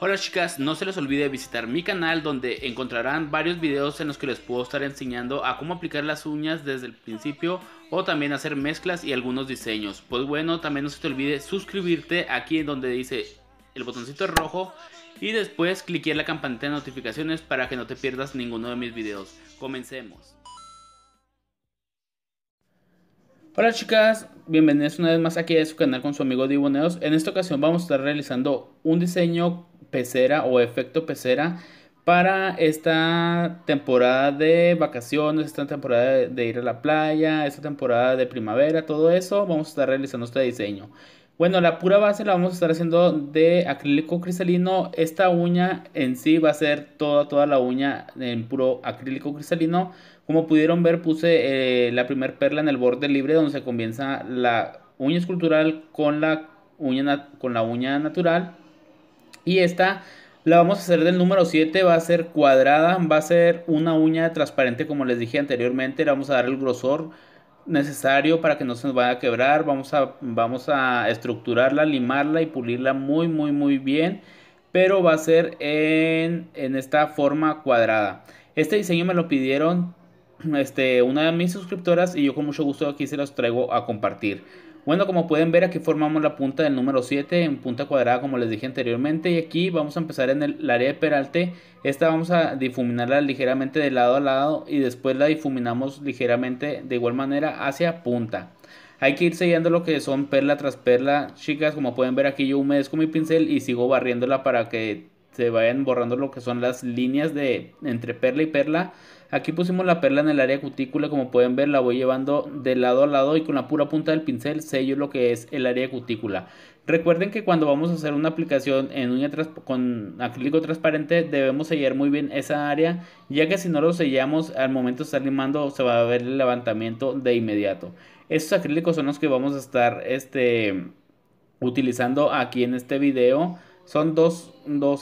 Hola chicas, no se les olvide visitar mi canal donde encontrarán varios videos en los que les puedo estar enseñando a cómo aplicar las uñas desde el principio o también hacer mezclas y algunos diseños. Pues bueno, también no se te olvide suscribirte aquí donde dice el botoncito rojo y después en la campanita de notificaciones para que no te pierdas ninguno de mis videos. Comencemos. Hola chicas, bienvenidos una vez más aquí a su canal con su amigo Diboneos. En esta ocasión vamos a estar realizando un diseño pecera o efecto pecera para esta temporada de vacaciones, esta temporada de, ir a la playa, esta temporada de primavera, todo eso, vamos a estar realizando este diseño. Bueno, la pura base la vamos a estar haciendo de acrílico cristalino. Esta uña en sí va a ser toda, toda la uña en puro acrílico cristalino. Como pudieron ver, puse eh, la primer perla en el borde libre donde se comienza la uña escultural con la uña, con la uña natural. Y esta la vamos a hacer del número 7, va a ser cuadrada, va a ser una uña transparente como les dije anteriormente, le vamos a dar el grosor necesario para que no se nos vaya a quebrar, vamos a, vamos a estructurarla, limarla y pulirla muy muy muy bien, pero va a ser en, esta forma cuadrada. Este diseño me lo pidieron este, una de mis suscriptoras y yo con mucho gusto aquí se los traigo a compartir. Bueno, como pueden ver aquí formamos la punta del número 7 en punta cuadrada como les dije anteriormente y aquí vamos a empezar en el, área de peralte. Esta vamos a difuminarla ligeramente de lado a lado y después la difuminamos ligeramente de igual manera hacia punta. Hay que ir sellando lo que son perla tras perla, chicas, como pueden ver aquí yo humedezco mi pincel y sigo barriéndola para que se vayan borrando lo que son las líneas de entre perla y perla. Aquí pusimos la perla en el área cutícula, como pueden ver la voy llevando de lado a lado y con la pura punta del pincel sello lo que es el área cutícula. Recuerden que cuando vamos a hacer una aplicación en uña con acrílico transparente debemos sellar muy bien esa área, ya que si no lo sellamos al momento de estar limando se va a ver el levantamiento de inmediato. Estos acrílicos son los que vamos a estar este, utilizando aquí en este video son dos,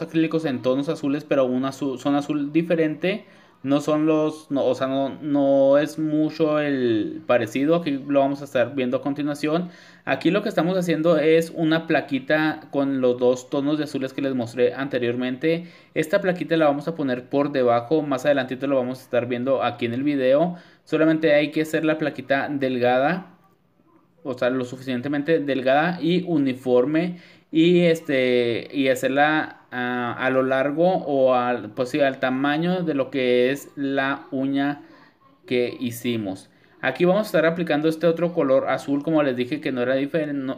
acrílicos en tonos azules, pero azul, son azul diferente. No son los, o sea, no, no es mucho el parecido. Aquí lo vamos a estar viendo a continuación. Aquí lo que estamos haciendo es una plaquita con los dos tonos de azules que les mostré anteriormente. Esta plaquita la vamos a poner por debajo. Más adelantito lo vamos a estar viendo aquí en el video. Solamente hay que hacer la plaquita delgada o sea, lo suficientemente delgada y uniforme y este y hacerla ah, a, lo largo o al pues al tamaño de lo que es la uña que hicimos aquí vamos a estar aplicando este otro color azul como les dije que no era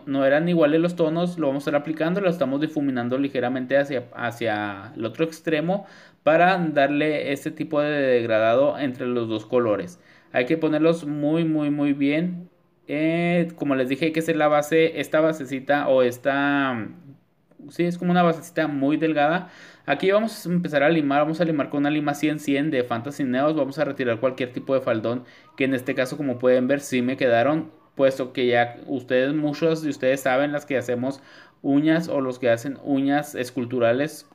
no, eran iguales los tonos lo vamos a estar aplicando lo estamos difuminando ligeramente hacia hacia el otro extremo para darle este tipo de degradado entre los dos colores hay que ponerlos muy muy muy bien eh, como les dije, que es la base, esta basecita o esta... Mm, sí, es como una basecita muy delgada. Aquí vamos a empezar a limar, vamos a limar con una lima 100-100 de Fantasy Neos. Vamos a retirar cualquier tipo de faldón, que en este caso como pueden ver sí me quedaron. Puesto que ya ustedes, muchos de ustedes saben las que hacemos uñas o los que hacen uñas esculturales.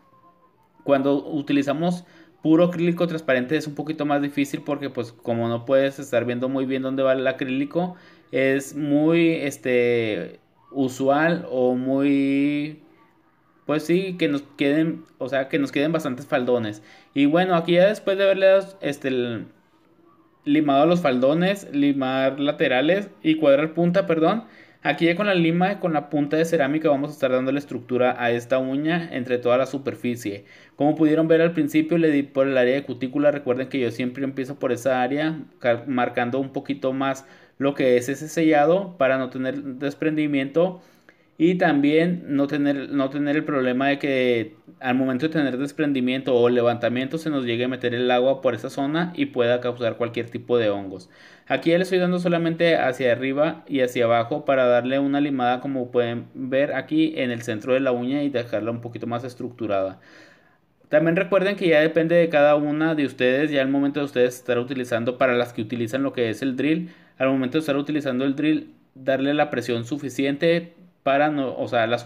Cuando utilizamos puro acrílico transparente es un poquito más difícil porque pues como no puedes estar viendo muy bien dónde va el acrílico es muy este, usual o muy pues sí, que nos queden, o sea, que nos queden bastantes faldones. Y bueno, aquí ya después de haberle este, limado los faldones, limar laterales y cuadrar punta, perdón, aquí ya con la lima, con la punta de cerámica vamos a estar dando la estructura a esta uña entre toda la superficie. Como pudieron ver al principio, le di por el área de cutícula, recuerden que yo siempre empiezo por esa área, marcando un poquito más lo que es ese sellado para no tener desprendimiento y también no tener, no tener el problema de que al momento de tener desprendimiento o levantamiento se nos llegue a meter el agua por esa zona y pueda causar cualquier tipo de hongos. Aquí ya le estoy dando solamente hacia arriba y hacia abajo para darle una limada como pueden ver aquí en el centro de la uña y dejarla un poquito más estructurada. También recuerden que ya depende de cada una de ustedes, ya el momento de ustedes estar utilizando para las que utilizan lo que es el drill, al momento de estar utilizando el drill, darle la presión suficiente para no, o sea, la,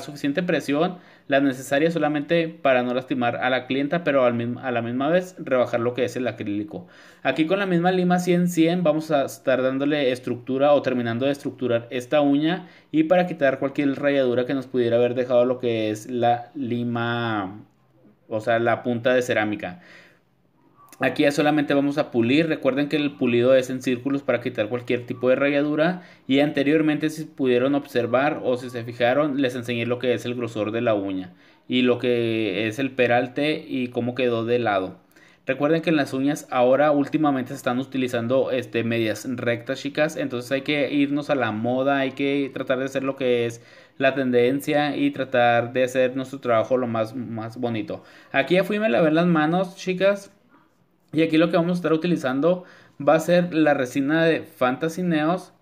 suficiente presión, la necesaria solamente para no lastimar a la clienta, pero al a la misma vez rebajar lo que es el acrílico. Aquí con la misma lima 100-100 vamos a estar dándole estructura o terminando de estructurar esta uña y para quitar cualquier rayadura que nos pudiera haber dejado lo que es la lima, o sea, la punta de cerámica. Aquí ya solamente vamos a pulir. Recuerden que el pulido es en círculos para quitar cualquier tipo de rayadura. Y anteriormente, si pudieron observar o si se fijaron, les enseñé lo que es el grosor de la uña. Y lo que es el peralte y cómo quedó de lado. Recuerden que en las uñas ahora últimamente se están utilizando este, medias rectas, chicas. Entonces hay que irnos a la moda, hay que tratar de hacer lo que es la tendencia y tratar de hacer nuestro trabajo lo más, más bonito. Aquí ya fui a ver las manos, chicas. Y aquí lo que vamos a estar utilizando va a ser la resina de Fantasy Neos.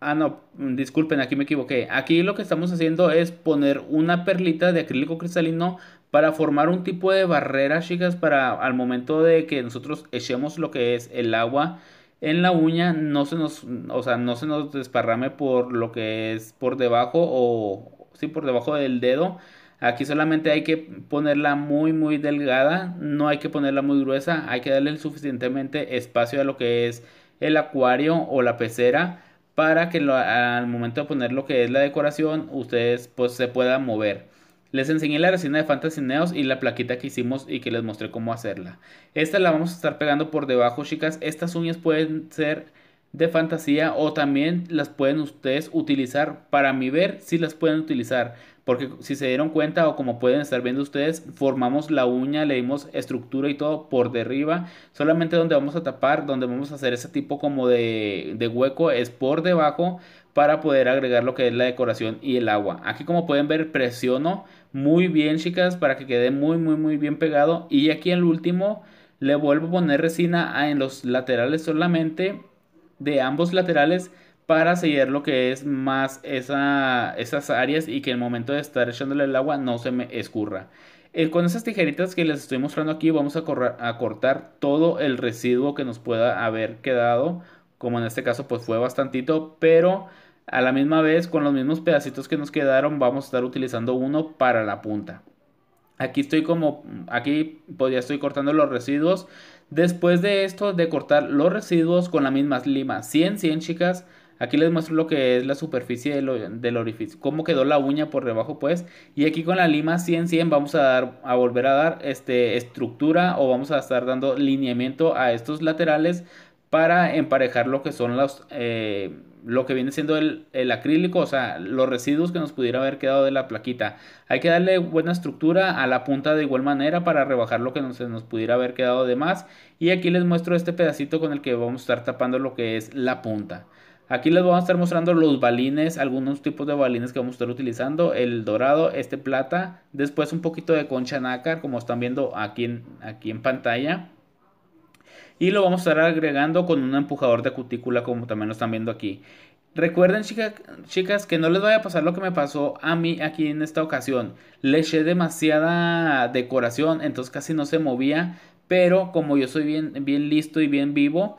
Ah, no, mm, disculpen, aquí me equivoqué. Aquí lo que estamos haciendo es poner una perlita de acrílico cristalino para formar un tipo de barrera, chicas, para al momento de que nosotros echemos lo que es el agua en la uña, no se nos, o sea, no se nos desparrame por lo que es por debajo o sí por debajo del dedo Aquí solamente hay que ponerla muy muy delgada, no hay que ponerla muy gruesa, hay que darle suficientemente espacio a lo que es el acuario o la pecera para que al momento de poner lo que es la decoración ustedes pues se puedan mover. Les enseñé la resina de Fantasy Neos y la plaquita que hicimos y que les mostré cómo hacerla. Esta la vamos a estar pegando por debajo chicas, estas uñas pueden ser de fantasía o también las pueden ustedes utilizar para mi ver si las pueden utilizar porque si se dieron cuenta o como pueden estar viendo ustedes formamos la uña le dimos estructura y todo por derriba solamente donde vamos a tapar donde vamos a hacer ese tipo como de, hueco es por debajo para poder agregar lo que es la decoración y el agua aquí como pueden ver presiono muy bien chicas para que quede muy muy muy bien pegado y aquí el último le vuelvo a poner resina en los laterales solamente de ambos laterales para sellar lo que es más esas áreas y que el momento de estar echándole el agua no se me escurra. Eh, con esas tijeritas que les estoy mostrando aquí vamos a, a cortar todo el residuo que nos pueda haber quedado, como en este caso pues fue bastantito, pero a la misma vez con los mismos pedacitos que nos quedaron vamos a estar utilizando uno para la punta. Aquí estoy como, aquí pues ya estoy cortando los residuos. Después de esto, de cortar los residuos con la misma lima, 100, 100 chicas. Aquí les muestro lo que es la superficie del, orificio, cómo quedó la uña por debajo pues. Y aquí con la lima 100-100 vamos a, dar, a volver a dar este, estructura o vamos a estar dando lineamiento a estos laterales para emparejar lo que son los, eh, lo que viene siendo el, acrílico, o sea, los residuos que nos pudiera haber quedado de la plaquita. Hay que darle buena estructura a la punta de igual manera para rebajar lo que nos, nos pudiera haber quedado de más. Y aquí les muestro este pedacito con el que vamos a estar tapando lo que es la punta. Aquí les vamos a estar mostrando los balines, algunos tipos de balines que vamos a estar utilizando, el dorado, este plata, después un poquito de concha nácar como están viendo aquí aquí en pantalla. Y lo vamos a estar agregando con un empujador de cutícula como también lo están viendo aquí. Recuerden chicas que no les vaya a pasar lo que me pasó a mí aquí en esta ocasión. Le eché demasiada decoración, entonces casi no se movía. Pero como yo soy bien, bien listo y bien vivo,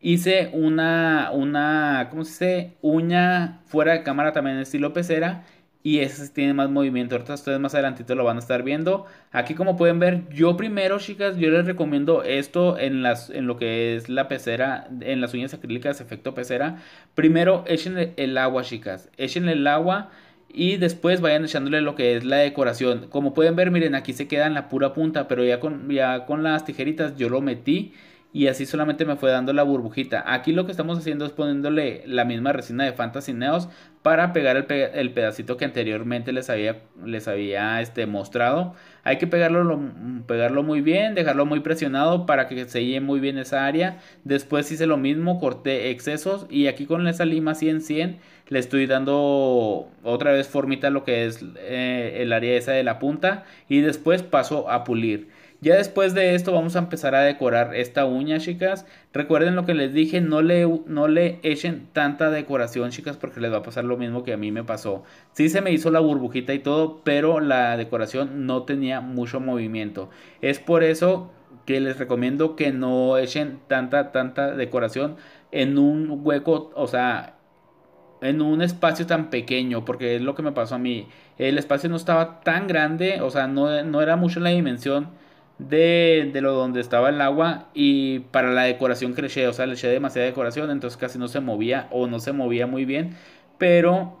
hice una, una, ¿cómo se dice? Uña fuera de cámara también estilo pecera y ese tiene más movimiento. Ahorita ustedes más adelantito lo van a estar viendo. Aquí como pueden ver, yo primero, chicas, yo les recomiendo esto en, las, en lo que es la pecera, en las uñas acrílicas efecto pecera. Primero echen el agua, chicas. Echen el agua y después vayan echándole lo que es la decoración. Como pueden ver, miren, aquí se queda en la pura punta, pero ya con, ya con las tijeritas yo lo metí y así solamente me fue dando la burbujita. Aquí lo que estamos haciendo es poniéndole la misma resina de Fantasy Neos para pegar el, pedacito que anteriormente les había, les había este, mostrado. Hay que pegarlo, pegarlo muy bien, dejarlo muy presionado para que se selle muy bien esa área. Después hice lo mismo, corté excesos y aquí con esa lima 100-100 le estoy dando otra vez formita lo que es eh, el área esa de la punta y después paso a pulir. Ya después de esto vamos a empezar a decorar esta uña, chicas. Recuerden lo que les dije, no le, no le echen tanta decoración, chicas, porque les va a pasar lo mismo que a mí me pasó. Sí se me hizo la burbujita y todo, pero la decoración no tenía mucho movimiento. Es por eso que les recomiendo que no echen tanta, tanta decoración en un hueco, o sea, en un espacio tan pequeño, porque es lo que me pasó a mí. El espacio no estaba tan grande, o sea, no, no era mucho en la dimensión de, lo donde estaba el agua y para la decoración que le eché, o sea, le eché demasiada decoración, entonces casi no se movía o no se movía muy bien, pero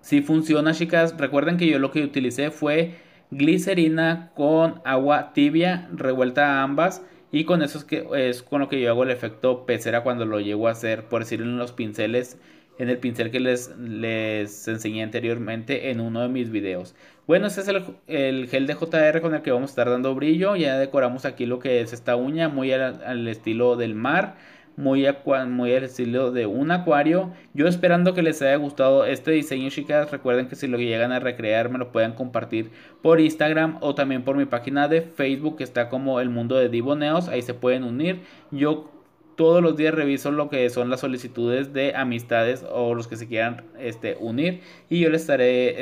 si funciona, chicas. Recuerden que yo lo que utilicé fue glicerina con agua tibia revuelta a ambas y con eso que, es con lo que yo hago el efecto pecera cuando lo llego a hacer, por decirlo en los pinceles en el pincel que les, les enseñé anteriormente en uno de mis videos. Bueno, ese es el, gel de JR con el que vamos a estar dando brillo. Ya decoramos aquí lo que es esta uña, muy al, estilo del mar, muy, muy al estilo de un acuario. Yo esperando que les haya gustado este diseño, chicas. Recuerden que si lo llegan a recrear, me lo pueden compartir por Instagram o también por mi página de Facebook, que está como el mundo de Diboneos Ahí se pueden unir. Yo todos los días reviso lo que son las solicitudes de amistades o los que se quieran este, unir y yo les estaré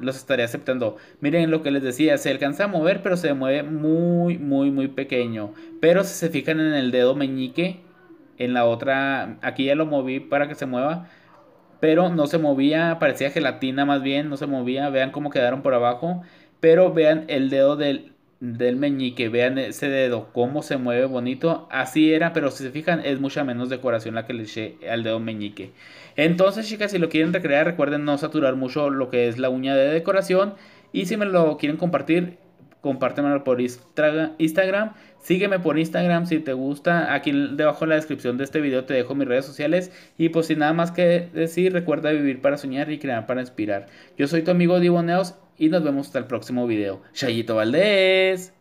los estaré aceptando. Miren lo que les decía, se alcanza a mover, pero se mueve muy, muy, muy pequeño. Pero si se fijan en el dedo meñique, en la otra, aquí ya lo moví para que se mueva, pero no se movía, parecía gelatina más bien, no se movía. Vean cómo quedaron por abajo, pero vean el dedo del del meñique, vean ese dedo, cómo se mueve bonito. Así era, pero si se fijan, es mucha menos decoración la que le eché al dedo meñique. Entonces, chicas, si lo quieren recrear, recuerden no saturar mucho lo que es la uña de decoración. Y si me lo quieren compartir, compártemelo por Instagram, sígueme por Instagram si te gusta, aquí debajo en la descripción de este video te dejo mis redes sociales y pues sin nada más que decir, recuerda vivir para soñar y crear para inspirar. Yo soy tu amigo Divoneos y nos vemos hasta el próximo video. Chayito Valdés.